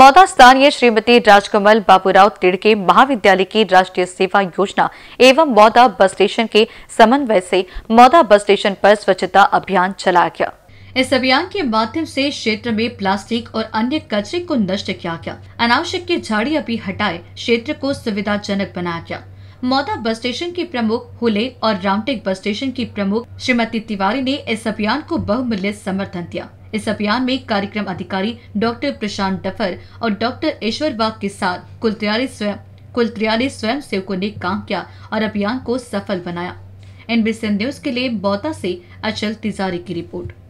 मौदा स्थानीय श्रीमती राजकमल बाबूराव तिड़के महाविद्यालय की राष्ट्रीय सेवा योजना एवं मौदा बस स्टेशन के समन्वय से मौदा बस स्टेशन पर स्वच्छता अभियान चलाया गया इस अभियान के माध्यम से क्षेत्र में प्लास्टिक और अन्य कचरे को नष्ट किया गया अनावश्यक की झाड़ी अभी हटाए क्षेत्र को सुविधाजनक बनाया गया मौदा बस स्टेशन के प्रमुख हुले और रामटेक बस स्टेशन की प्रमुख श्रीमती तिवारी ने इस अभियान को बहुमूल्य समर्थन दिया इस अभियान में कार्यक्रम अधिकारी डॉक्टर प्रशांत डफर और डॉक्टर ईश्वर बाग के साथ कुल तिरालीस स्वयं कुल तिरालीस स्वयं सेवकों ने काम किया और अभियान को सफल बनाया एनबीसी न्यूज के लिए बौता से अचल तिजारी की रिपोर्ट